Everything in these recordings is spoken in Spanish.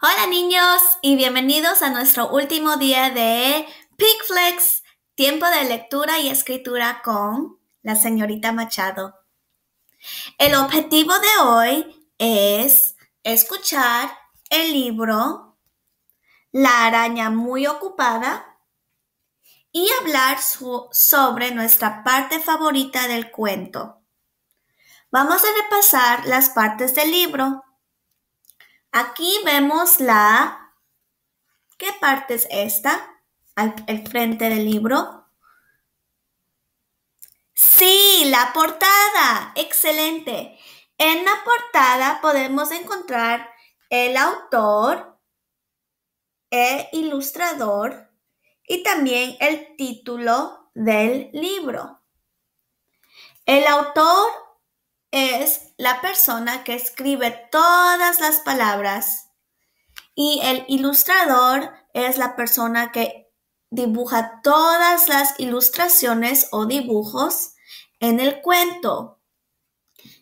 Hola niños y bienvenidos a nuestro último día de pickflex tiempo de lectura y escritura con la señorita Machado. El objetivo de hoy es escuchar el libro La araña muy ocupada y hablar sobre nuestra parte favorita del cuento. Vamos a repasar las partes del libro Aquí vemos la... ¿Qué parte es esta? Al, el frente del libro. Sí, la portada. Excelente. En la portada podemos encontrar el autor, e ilustrador y también el título del libro. El autor es la persona que escribe todas las palabras y el ilustrador es la persona que dibuja todas las ilustraciones o dibujos en el cuento.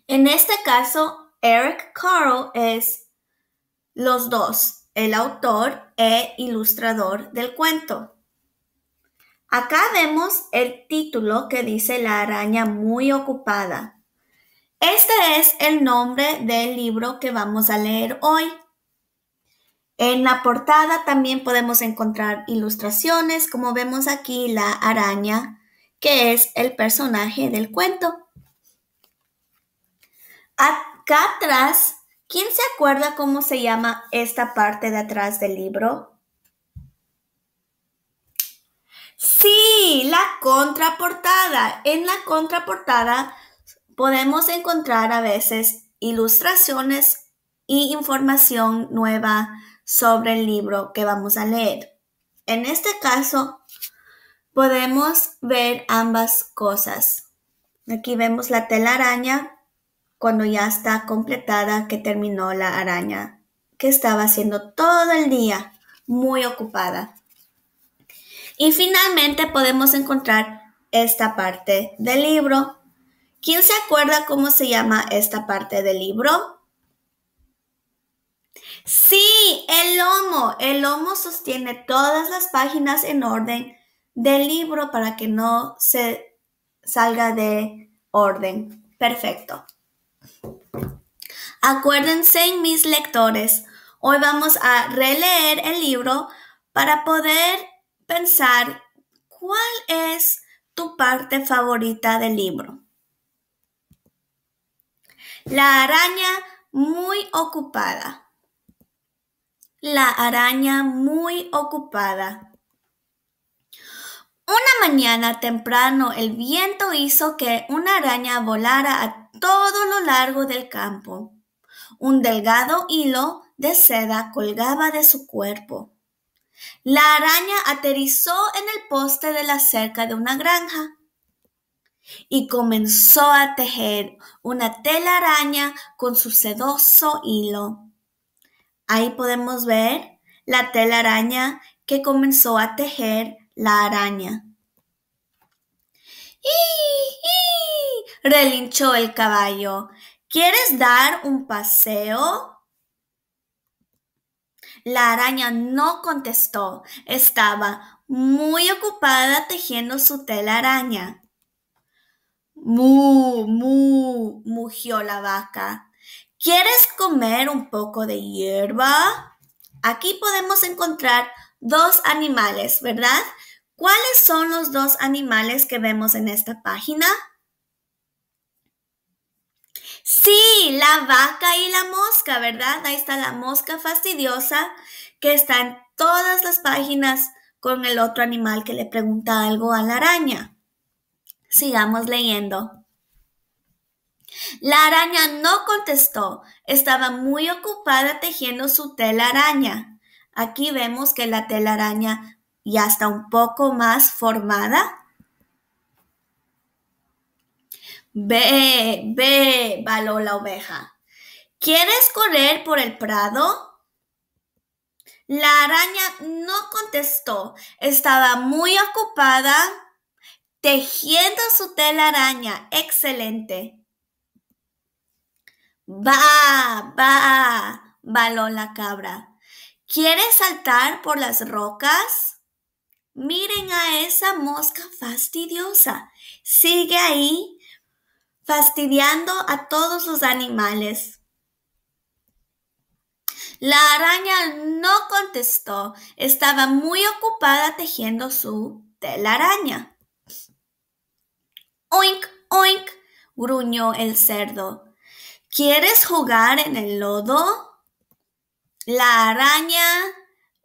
En este caso, Eric Carle es los dos, el autor e ilustrador del cuento. Acá vemos el título que dice La araña muy ocupada. Este es el nombre del libro que vamos a leer hoy. En la portada también podemos encontrar ilustraciones, como vemos aquí la araña, que es el personaje del cuento. Acá atrás, ¿quién se acuerda cómo se llama esta parte de atrás del libro? Sí, la contraportada. En la contraportada podemos encontrar a veces ilustraciones y información nueva sobre el libro que vamos a leer. En este caso, podemos ver ambas cosas. Aquí vemos la tela araña cuando ya está completada que terminó la araña que estaba haciendo todo el día, muy ocupada. Y finalmente podemos encontrar esta parte del libro ¿Quién se acuerda cómo se llama esta parte del libro? Sí, el lomo. El lomo sostiene todas las páginas en orden del libro para que no se salga de orden. Perfecto. Acuérdense, mis lectores, hoy vamos a releer el libro para poder pensar cuál es tu parte favorita del libro. La araña muy ocupada. La araña muy ocupada. Una mañana temprano el viento hizo que una araña volara a todo lo largo del campo. Un delgado hilo de seda colgaba de su cuerpo. La araña aterrizó en el poste de la cerca de una granja y comenzó a tejer una tela araña con su sedoso hilo. Ahí podemos ver la tela araña que comenzó a tejer la araña. ¡Y, relinchó el caballo. ¿Quieres dar un paseo? La araña no contestó. Estaba muy ocupada tejiendo su tela araña. Mu, mu, mugió la vaca. ¿Quieres comer un poco de hierba? Aquí podemos encontrar dos animales, ¿verdad? ¿Cuáles son los dos animales que vemos en esta página? Sí, la vaca y la mosca, ¿verdad? Ahí está la mosca fastidiosa que está en todas las páginas con el otro animal que le pregunta algo a la araña. Sigamos leyendo. La araña no contestó. Estaba muy ocupada tejiendo su telaraña. Aquí vemos que la telaraña ya está un poco más formada. Ve, ve, baló la oveja. ¿Quieres correr por el prado? La araña no contestó. Estaba muy ocupada tejiendo su telaraña. Excelente. Va, va, baló la cabra. ¿Quieres saltar por las rocas? Miren a esa mosca fastidiosa. Sigue ahí fastidiando a todos los animales. La araña no contestó. Estaba muy ocupada tejiendo su telaraña. Oink, oink, gruñó el cerdo. ¿Quieres jugar en el lodo? La araña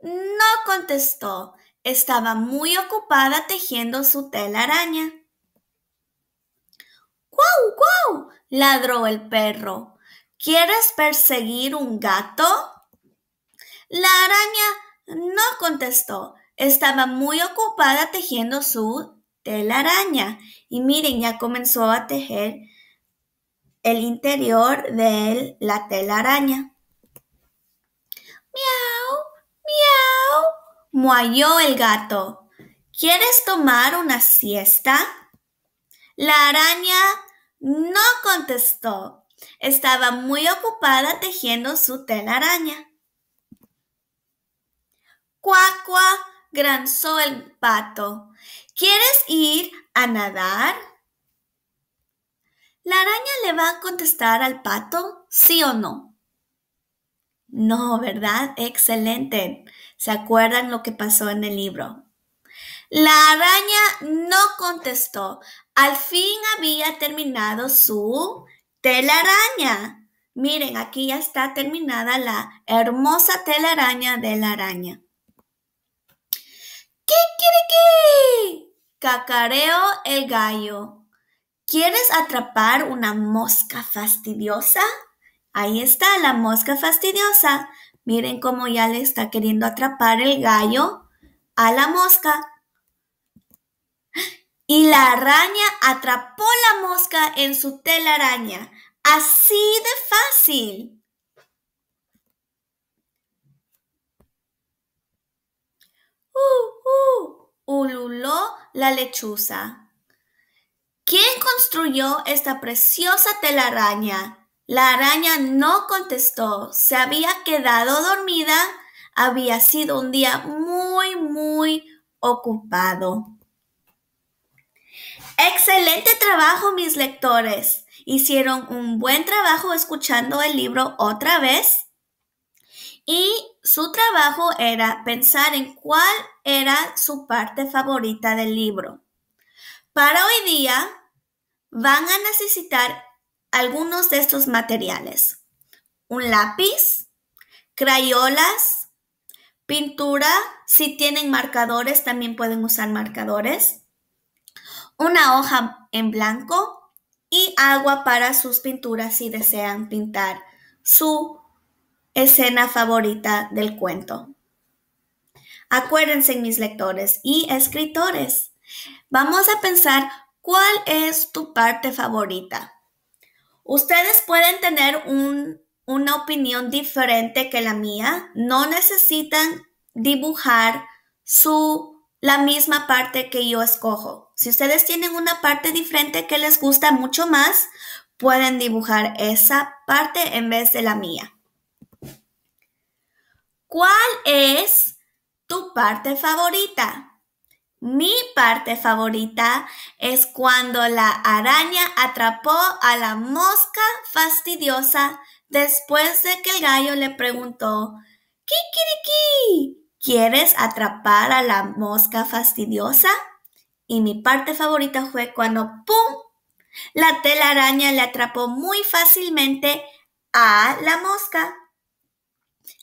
no contestó. Estaba muy ocupada tejiendo su telaraña. ¡Guau, guau! ladró el perro. ¿Quieres perseguir un gato? La araña no contestó. Estaba muy ocupada tejiendo su telaraña. Y miren, ya comenzó a tejer el interior de la telaraña. Miau, miau, muayó el gato. ¿Quieres tomar una siesta? La araña no contestó. Estaba muy ocupada tejiendo su telaraña. cuac granzó el pato. ¿Quieres ir a nadar? La araña le va a contestar al pato, sí o no. No, ¿verdad? Excelente. ¿Se acuerdan lo que pasó en el libro? La araña no contestó. Al fin había terminado su telaraña. Miren, aquí ya está terminada la hermosa telaraña de la araña. ¡Kikiriki! Cacareo el gallo. ¿Quieres atrapar una mosca fastidiosa? Ahí está la mosca fastidiosa. Miren cómo ya le está queriendo atrapar el gallo a la mosca. Y la araña atrapó la mosca en su telaraña. Así de fácil. ¡Uh, uh! ululó la lechuza. ¿Quién construyó esta preciosa telaraña? La araña no contestó, se había quedado dormida, había sido un día muy, muy ocupado. Excelente trabajo, mis lectores. Hicieron un buen trabajo escuchando el libro otra vez y su trabajo era pensar en cuál era su parte favorita del libro. Para hoy día van a necesitar algunos de estos materiales. Un lápiz, crayolas, pintura, si tienen marcadores también pueden usar marcadores, una hoja en blanco y agua para sus pinturas si desean pintar su escena favorita del cuento. Acuérdense, mis lectores y escritores, vamos a pensar cuál es tu parte favorita. Ustedes pueden tener una opinión diferente que la mía, no necesitan dibujar su la misma parte que yo escojo. Si ustedes tienen una parte diferente que les gusta mucho más, pueden dibujar esa parte en vez de la mía. ¿Cuál es tu parte favorita? Mi parte favorita es cuando la araña atrapó a la mosca fastidiosa después de que el gallo le preguntó, Kikiriki, ¿quieres atrapar a la mosca fastidiosa? Y mi parte favorita fue cuando ¡pum! La telaraña le atrapó muy fácilmente a la mosca.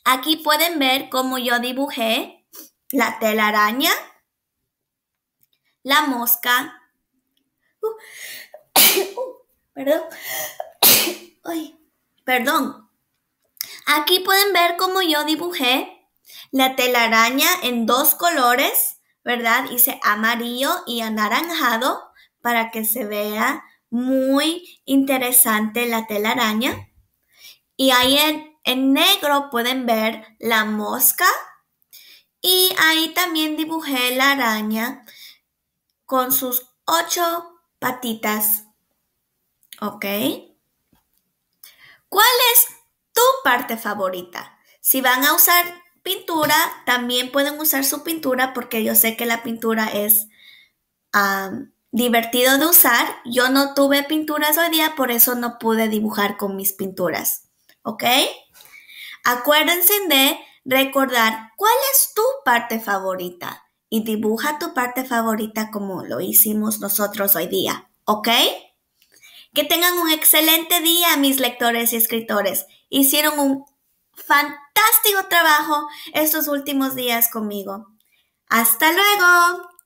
Aquí pueden ver cómo yo dibujé la telaraña, la mosca, uh, uh, perdón, perdón. Aquí pueden ver cómo yo dibujé la telaraña en dos colores, ¿verdad? Hice amarillo y anaranjado para que se vea muy interesante la telaraña. Y ahí en en negro pueden ver la mosca y ahí también dibujé la araña con sus ocho patitas. ¿Ok? ¿Cuál es tu parte favorita? Si van a usar pintura, también pueden usar su pintura porque yo sé que la pintura es divertido de usar. Yo no tuve pinturas hoy día, por eso no pude dibujar con mis pinturas. ¿Ok? Acuérdense de recordar cuál es tu parte favorita y dibuja tu parte favorita como lo hicimos nosotros hoy día, ¿ok? Que tengan un excelente día mis lectores y escritores. Hicieron un fantástico trabajo estos últimos días conmigo. Hasta luego.